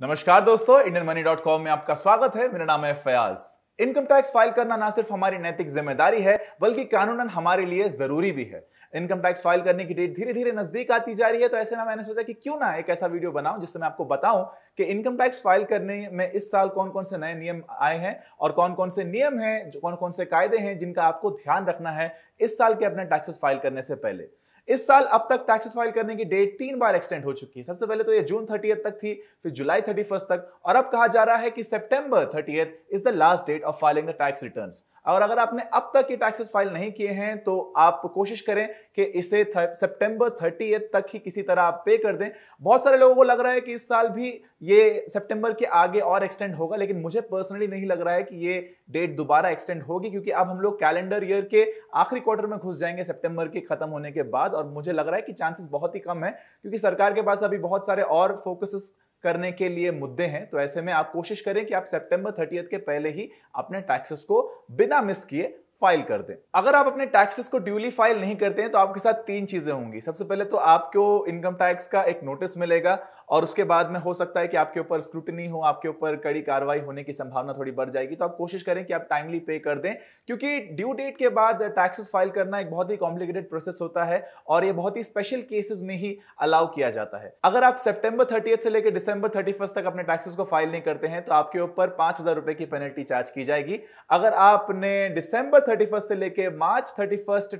नमस्कार दोस्तों Indian money dot com में आपका स्वागत है मेरा नाम है फयाज इनकम टैक्स फाइल करना ना सिर्फ हमारी नैतिक जिम्मेदारी है बल्कि कानूनन हमारे लिए जरूरी भी है इनकम टैक्स फाइल करने की डेट धीरे धीरे नजदीक आती जा रही है तो ऐसे में मैंने सोचा कि क्यों ना एक ऐसा वीडियो बनाऊं जिससे मैं आपको बताऊं कि इनकम टैक्स फाइल करने में इस साल कौन कौन से नए नियम आए हैं और कौन कौन से नियम हैं कौन कौन से कायदे हैं जिनका आपको ध्यान रखना है इस साल के अपने टैक्सेस फाइल करने से पहले इस साल अब तक टैक्सेस फाइल करने की डेट तीन बार एक्सटेंड हो चुकी है सबसे पहले तो ये जून थर्टी तक थी फिर जुलाई थर्टी तक और अब कहा जा रहा है कि September thirty is the last date of filing the tax return और अगर आपने अब तक ये टैक्सेस फाइल नहीं किए हैं तो आप कोशिश करें कि इसे सितंबर थर्टी तक ही किसी तरह आप पे कर दें बहुत सारे लोगों को लग रहा है कि इस साल भी ये सितंबर के आगे और एक्सटेंड होगा लेकिन मुझे पर्सनली नहीं लग रहा है कि ये डेट दोबारा एक्सटेंड होगी क्योंकि अब हम लोग कैलेंडर ईयर के आखिरी क्वार्टर में घुस जाएंगे सितंबर के खत्म होने के बाद और मुझे लग रहा है कि चांसेस बहुत ही कम है क्योंकि सरकार के पास अभी बहुत सारे और फोकसेस करने के लिए मुद्दे हैं तो ऐसे में आप कोशिश करें कि आप सेप्टेंबर थर्टी के पहले ही अपने टैक्सेस को बिना मिस किए फाइल कर दें अगर आप अपने टैक्सेस को ड्यूली फाइल नहीं करते हैं तो आपके साथ तीन चीजें होंगी सबसे पहले तो आपको इनकम टैक्स का एक नोटिस मिलेगा और उसके बाद में हो सकता है कि आपके ऊपर स्क्रूटनी हो आपके ऊपर कड़ी कार्रवाई होने की संभावना थोड़ी बढ़ जाएगी तो आप कोशिश करें कि आप टाइमली पे कर दें क्योंकि ड्यू डेट के बाद टैक्सेस फाइल करना एक बहुत ही कॉम्प्लिकेटेड प्रोसेस होता है और ये बहुत ही स्पेशल केसेस में ही अलाउ किया जाता है अगर आप सेप्टेम्बर थर्टी से लेकर डिसंबर थर्टी तक अपने टैक्सेस को फाइल नहीं करते हैं तो आपके ऊपर पांच रुपए की पेनल्टी चार्ज की जाएगी अगर आपने डिसंबर थर्टी से लेकर मार्च थर्टी फर्स्ट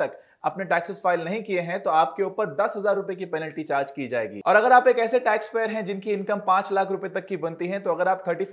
तक अपने टैक्सेस फाइल नहीं किए हैं तो आपके ऊपर दस हजार रुपए की पेनल्टी चार्ज की जाएगी और अगर अगर आप एक ऐसे टैक्स पेयर हैं जिनकी इनकम पांच लाख रुपए तक की बनती है तो अगर आप थर्टी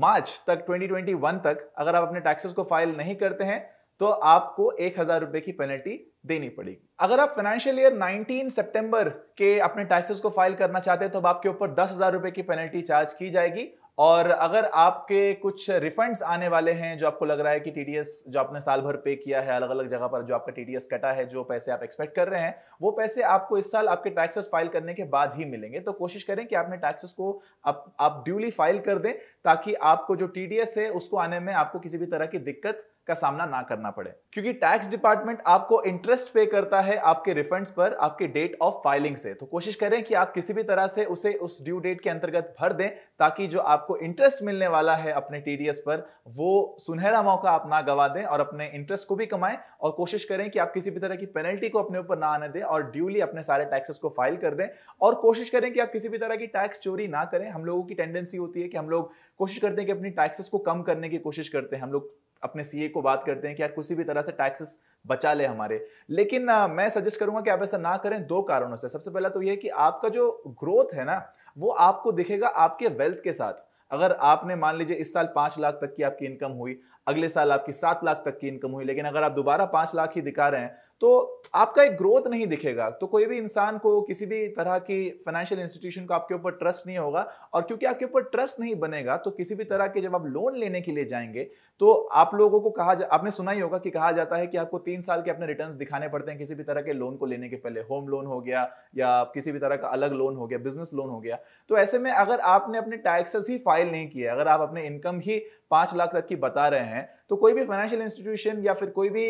मार्च तक 2021 तक अगर आप अपने टैक्सेस को फाइल नहीं करते हैं तो आपको एक हजार रुपए की पेनल्टी देनी पड़ेगी अगर आप फाइनेंशियल ईयर 19 सितंबर के अपने टैक्सेस को फाइल करना चाहते हैं तो अब आपके ऊपर दस हजार रुपए की पेनल्टी चार्ज की जाएगी और अगर आपके कुछ रिफंड्स आने वाले हैं जो आपको लग रहा है कि टीडीएस जो आपने साल भर पे किया है अलग अलग जगह पर जो आपका टीडीएस कटा है जो पैसे आप एक्सपेक्ट कर रहे हैं वो पैसे आपको इस साल आपके टैक्सेस फाइल करने के बाद ही मिलेंगे तो कोशिश करें कि आपने टैक्सेस को आप आप ड्यूली फाइल कर दें ताकि आपको जो टी है उसको आने में आपको किसी भी तरह की दिक्कत का सामना ना करना पड़े क्योंकि टैक्स डिपार्टमेंट आपको इंटरेस्ट पे करता है आपके रिफंड्स पर आपके डेट ऑफ फाइलिंग से तो कोशिश करें कि आप किसी भी तरह से उसे उस ड्यू डेट के अंतर्गत भर दें ताकि जो आपको इंटरेस्ट मिलने वाला है अपने टीडीएस पर वो सुनहरा मौका आप ना गवा दें और अपने इंटरेस्ट को भी कमाएं और कोशिश करें कि आप किसी भी तरह की पेनल्टी को अपने ऊपर ना आने दें और ड्यूली अपने सारे टैक्सेस को फाइल कर दें और कोशिश करें कि आप किसी भी तरह की टैक्स चोरी ना करें हम लोगों की टेंडेंसी होती है कि हम लोग कोशिश करते हैं कि अपनी टैक्सेस को कम करने की कोशिश करते हैं हम लोग अपने सीए को बात करते हैं कि यार किसी भी तरह से टैक्सेस बचा ले हमारे लेकिन आ, मैं सजेस्ट करूंगा कि आप ऐसा ना करें दो कारणों से सबसे पहला तो यह कि आपका जो ग्रोथ है ना वो आपको दिखेगा आपके वेल्थ के साथ अगर आपने मान लीजिए इस साल पांच लाख तक की आपकी इनकम हुई अगले साल आपकी सात लाख तक की इनकम हुई लेकिन अगर आप दोबारा पांच लाख ही दिखा रहे हैं तो आपका एक ग्रोथ नहीं दिखेगा तो कोई भी इंसान को किसी भी तरह की फाइनेंशियल इंस्टीट्यूशन को आपके ऊपर ट्रस्ट नहीं होगा और क्योंकि आपके ऊपर ट्रस्ट नहीं बनेगा तो किसी भी तरह के जब आप लोन लेने के लिए जाएंगे तो आप लोगों को कहा जा आपने सुना ही होगा कि कहा जाता है कि आपको तीन साल के अपने रिटर्न दिखाने पड़ते हैं किसी भी तरह के लोन को लेने के पहले होम लोन हो गया या किसी भी तरह का अलग लोन हो गया बिजनेस लोन हो गया तो ऐसे में अगर आपने अपने टैक्सेस ही फाइल नहीं किया अगर आप अपने इनकम ही पांच लाख तक की बता रहे हैं तो कोई भी फाइनेंशियल इंस्टीट्यूशन या फिर कोई भी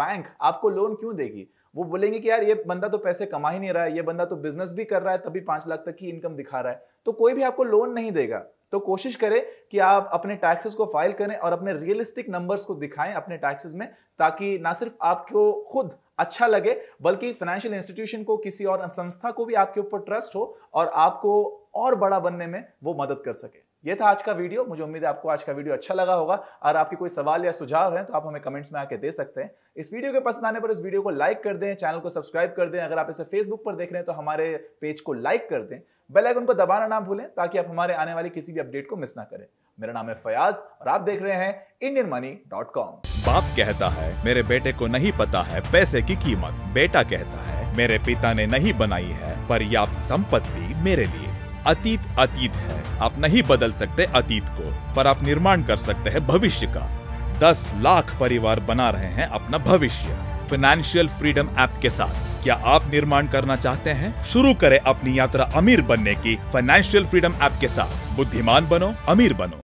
बैंक आपको लोन क्यों देगी वो बोलेंगे कि यार ये बंदा तो पैसे कमा ही नहीं रहा है ये बंदा तो बिजनेस भी कर रहा है तभी पांच लाख तक की इनकम दिखा रहा है तो कोई भी आपको लोन नहीं देगा तो कोशिश करें कि आप अपने टैक्सेस को फाइल करें और अपने रियलिस्टिक नंबर्स को दिखाएं अपने टैक्सेस में ताकि ना सिर्फ आपको खुद अच्छा लगे बल्कि फाइनेंशियल इंस्टीट्यूशन को किसी और संस्था को भी आपके ऊपर ट्रस्ट हो और आपको और बड़ा बनने में वो मदद कर सके ये था आज का वीडियो मुझे उम्मीद है आपको आज का वीडियो अच्छा लगा होगा और आपके कोई सवाल या सुझाव है तो आप हमें कमेंट्स में आके दे सकते हैं इस वीडियो के पसंद आने पर इस वीडियो को लाइक कर दें चैनल को सब्सक्राइब कर दें अगर आप इसे फेसबुक पर देख रहे हैं तो हमारे पेज को लाइक कर दें बेल आइकन को दबाना ना भूलें ताकि आप हमारे आने वाली किसी भी अपडेट को मिस ना करें मेरा नाम है फयाज और आप देख रहे हैं इंडियन मनी डॉट कॉम बाप कहता है मेरे बेटे को नहीं पता है पैसे की कीमत बेटा कहता है मेरे पिता ने नहीं बनाई है पर्याप्त संपत्ति मेरे लिए अतीत अतीत है आप नहीं बदल सकते अतीत को पर आप निर्माण कर सकते हैं भविष्य का दस लाख परिवार बना रहे हैं अपना भविष्य फाइनेंशियल फ्रीडम ऐप के साथ क्या आप निर्माण करना चाहते हैं शुरू करें अपनी यात्रा अमीर बनने की फाइनेंशियल फ्रीडम ऐप के साथ बुद्धिमान बनो अमीर बनो